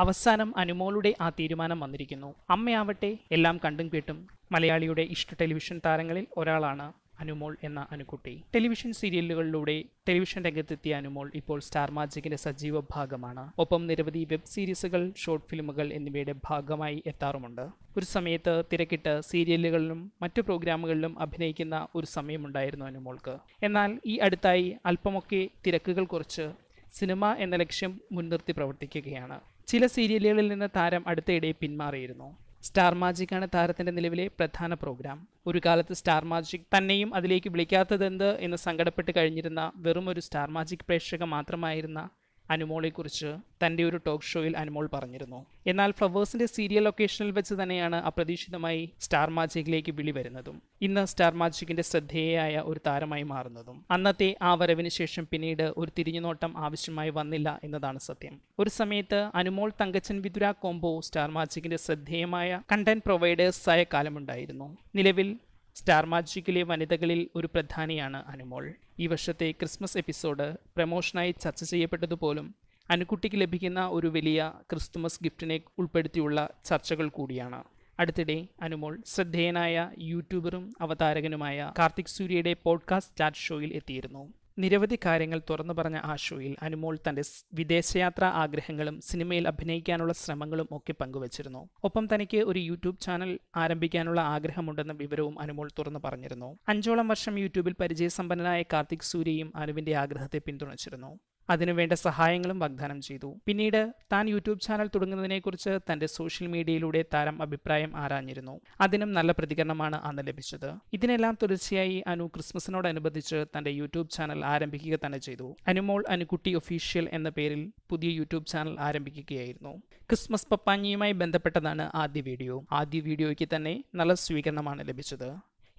അവസാനം അനുമോളുടെ ആ തീരുമാനം വന്നിരിക്കുന്നു അമ്മയാവട്ടെ എല്ലാം കണ്ടും കേട്ടും മലയാളിയുടെ ഇഷ്ട ടെലിവിഷൻ താരങ്ങളിൽ ഒരാളാണ് അനുമോൾ എന്ന അനുകുട്ടി ടെലിവിഷൻ സീരിയലുകളിലൂടെ ടെലിവിഷൻ രംഗത്തെത്തിയ അനുമോൾ ഇപ്പോൾ സ്റ്റാർ മാജിക്കിന്റെ സജീവ ഭാഗമാണ് ഒപ്പം നിരവധി വെബ് സീരീസുകൾ ഷോർട്ട് ഫിലിമുകൾ എന്നിവയുടെ ഭാഗമായി എത്താറുമുണ്ട് ഒരു സമയത്ത് തിരക്കിട്ട് സീരിയലുകളിലും മറ്റു പ്രോഗ്രാമുകളിലും അഭിനയിക്കുന്ന ഒരു സമയമുണ്ടായിരുന്നു അനുമോൾക്ക് എന്നാൽ ഈ അടുത്തായി അല്പമൊക്കെ തിരക്കുകൾ കുറച്ച് സിനിമ എന്ന ലക്ഷ്യം മുൻനിർത്തി പ്രവർത്തിക്കുകയാണ് ചില സീരിയലുകളിൽ നിന്ന് താരം അടുത്തിടെ പിന്മാറിയിരുന്നു സ്റ്റാർ മാജിക് ആണ് താരത്തിന്റെ നിലവിലെ പ്രധാന പ്രോഗ്രാം ഒരു കാലത്ത് സ്റ്റാർ മാജിക് തന്നെയും അതിലേക്ക് വിളിക്കാത്തതെന്ത് എന്ന് സങ്കടപ്പെട്ട് കഴിഞ്ഞിരുന്ന വെറും ഒരു സ്റ്റാർ മാജിക് പ്രേക്ഷക മാത്രമായിരുന്ന അനുമോളെക്കുറിച്ച് തൻ്റെ ഒരു ടോക്ക് ഷോയിൽ അനുമോൾ പറഞ്ഞിരുന്നു എന്നാൽ ഫ്ലവേഴ്സിൻ്റെ സീരിയൽ ലൊക്കേഷനിൽ വെച്ച് തന്നെയാണ് അപ്രതീക്ഷിതമായി സ്റ്റാർ മാജിക്കിലേക്ക് വിളി വരുന്നതും ഇന്ന് സ്റ്റാർ മാജിക്കിൻ്റെ ശ്രദ്ധേയയായ ഒരു താരമായി മാറുന്നതും അന്നത്തെ ആ വരവിന് ശേഷം പിന്നീട് ഒരു തിരിഞ്ഞുനോട്ടം ആവശ്യമായി വന്നില്ല എന്നതാണ് സത്യം ഒരു സമയത്ത് അനുമോൾ തങ്കച്ചൻ വിതുര കോംബോ സ്റ്റാർ മാജിക്കിൻ്റെ ശ്രദ്ധേയമായ കണ്ടന്റ് പ്രൊവൈഡേഴ്സായ കാലമുണ്ടായിരുന്നു നിലവിൽ സ്റ്റാർ മാജിക്കിലെ വനിതകളിൽ ഒരു പ്രധാനിയാണ് അനുമോൾ ഈ വർഷത്തെ ക്രിസ്മസ് എപ്പിസോഡ് പ്രമോഷനായി ചർച്ച ചെയ്യപ്പെട്ടതുപോലും അനുക്കുട്ടിക്ക് ലഭിക്കുന്ന ഒരു വലിയ ക്രിസ്തുമസ് ഗിഫ്റ്റിനെ ഉൾപ്പെടുത്തിയുള്ള ചർച്ചകൾ കൂടിയാണ് അടുത്തിടെ അനുമോൾ ശ്രദ്ധേയനായ യൂട്യൂബറും അവതാരകനുമായ കാർത്തിക് സൂര്യയുടെ പോഡ്കാസ്റ്റ് ചാറ്റ് ഷോയിൽ എത്തിയിരുന്നു നിരവധി കാര്യങ്ങൾ തുറന്നു പറഞ്ഞ ആഷുയിൽ അനുമോൾ തന്റെ വിദേശയാത്രാ ആഗ്രഹങ്ങളും സിനിമയിൽ അഭിനയിക്കാനുള്ള ശ്രമങ്ങളും ഒക്കെ പങ്കുവച്ചിരുന്നു ഒപ്പം തനിക്ക് ഒരു യൂട്യൂബ് ചാനൽ ആരംഭിക്കാനുള്ള ആഗ്രഹമുണ്ടെന്ന വിവരവും അനുമോൾ തുറന്നു പറഞ്ഞിരുന്നു അഞ്ചോളം വർഷം യൂട്യൂബിൽ പരിചയസമ്പന്നനായ കാർത്തിക് സൂര്യയും അനുവിന്റെ ആഗ്രഹത്തെ പിന്തുണച്ചിരുന്നു അതിനുവേണ്ട സഹായങ്ങളും വാഗ്ദാനം ചെയ്തു പിന്നീട് താൻ യൂട്യൂബ് ചാനൽ തുടങ്ങുന്നതിനെക്കുറിച്ച് തന്റെ സോഷ്യൽ മീഡിയയിലൂടെ താരം അഭിപ്രായം ആരാഞ്ഞിരുന്നു അതിനും നല്ല പ്രതികരണമാണ് അന്ന് ലഭിച്ചത് ഇതിനെല്ലാം തുടർച്ചയായി അനു ക്രിസ്മസിനോടനുബന്ധിച്ച് തന്റെ യൂട്യൂബ് ചാനൽ ആരംഭിക്കുക തന്നെ ചെയ്തു അനുമോൾ അനുകുട്ടി ഒഫീഷ്യൽ എന്ന പേരിൽ പുതിയ യൂട്യൂബ് ചാനൽ ആരംഭിക്കുകയായിരുന്നു ക്രിസ്മസ് പപ്പാഞ്ഞിയുമായി ബന്ധപ്പെട്ടതാണ് ആദ്യ വീഡിയോ ആദ്യ വീഡിയോയ്ക്ക് തന്നെ നല്ല സ്വീകരണമാണ് ലഭിച്ചത്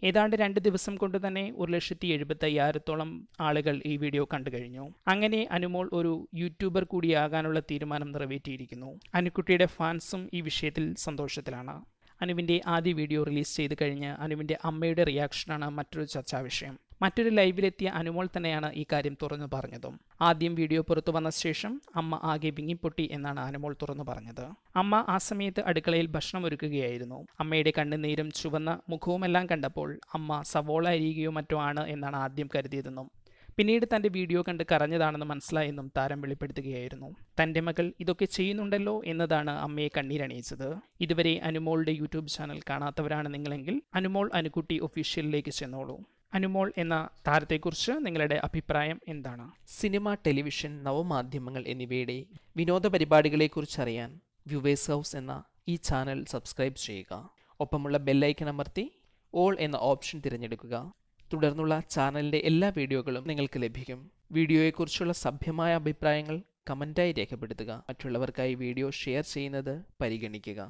ഏതാണ്ട് രണ്ട് ദിവസം കൊണ്ട് തന്നെ ഒരു ലക്ഷത്തി അയ്യായിരത്തോളം ആളുകൾ ഈ വീഡിയോ കണ്ടു കഴിഞ്ഞു അങ്ങനെ അനുമോൾ ഒരു യൂട്യൂബർ കൂടിയാകാനുള്ള തീരുമാനം നിറവേറ്റിയിരിക്കുന്നു അനുക്കുട്ടിയുടെ ഫാൻസും ഈ വിഷയത്തിൽ സന്തോഷത്തിലാണ് അനുവിൻ്റെ ആദ്യ വീഡിയോ റിലീസ് ചെയ്ത് കഴിഞ്ഞ് അനുവിൻ്റെ അമ്മയുടെ റിയാക്ഷനാണ് മറ്റൊരു ചർച്ചാ വിഷയം മറ്റൊരു ലൈവിലെത്തിയ അനുമോൾ തന്നെയാണ് ഈ കാര്യം തുറന്നു പറഞ്ഞതും ആദ്യം വീഡിയോ പുറത്തു വന്ന ശേഷം അമ്മ ആകെ വിങ്ങിപ്പൊട്ടി എന്നാണ് അനുമോൾ തുറന്നു പറഞ്ഞത് അമ്മ ആ സമയത്ത് അടുക്കളയിൽ ഭക്ഷണം ഒരുക്കുകയായിരുന്നു അമ്മയുടെ കണ്ണുനീരും ചുവന്ന മുഖവുമെല്ലാം കണ്ടപ്പോൾ അമ്മ സവോള അരിയുകയോ മറ്റോ ആണ് എന്നാണ് ആദ്യം കരുതിയതെന്നും പിന്നീട് തൻ്റെ വീഡിയോ കണ്ട് കരഞ്ഞതാണെന്ന് മനസ്സിലായെന്നും താരം വെളിപ്പെടുത്തുകയായിരുന്നു തൻ്റെ മകൾ ഇതൊക്കെ ചെയ്യുന്നുണ്ടല്ലോ എന്നതാണ് അമ്മയെ കണ്ണീരണിയിച്ചത് ഇതുവരെ അനുമോളുടെ യൂട്യൂബ് ചാനൽ കാണാത്തവരാണ് നിങ്ങളെങ്കിൽ അനുമോൾ അനുകുട്ടി ഒഫീഷ്യലിലേക്ക് ചെന്നോളൂ അനുമോൾ എന്ന താരത്തെക്കുറിച്ച് നിങ്ങളുടെ അഭിപ്രായം എന്താണ് സിനിമ ടെലിവിഷൻ നവമാധ്യമങ്ങൾ എന്നിവയുടെ വിനോദ പരിപാടികളെക്കുറിച്ച് അറിയാൻ വ്യൂവേഴ്സ് ഹൗസ് എന്ന ഈ ചാനൽ സബ്സ്ക്രൈബ് ചെയ്യുക ഒപ്പമുള്ള ബെല്ലൈക്കൻ അമർത്തി ഓൾ എന്ന ഓപ്ഷൻ തിരഞ്ഞെടുക്കുക തുടർന്നുള്ള ചാനലിൻ്റെ എല്ലാ വീഡിയോകളും നിങ്ങൾക്ക് ലഭിക്കും വീഡിയോയെക്കുറിച്ചുള്ള സഭ്യമായ അഭിപ്രായങ്ങൾ കമൻറ്റായി രേഖപ്പെടുത്തുക മറ്റുള്ളവർക്കായി വീഡിയോ ഷെയർ ചെയ്യുന്നത് പരിഗണിക്കുക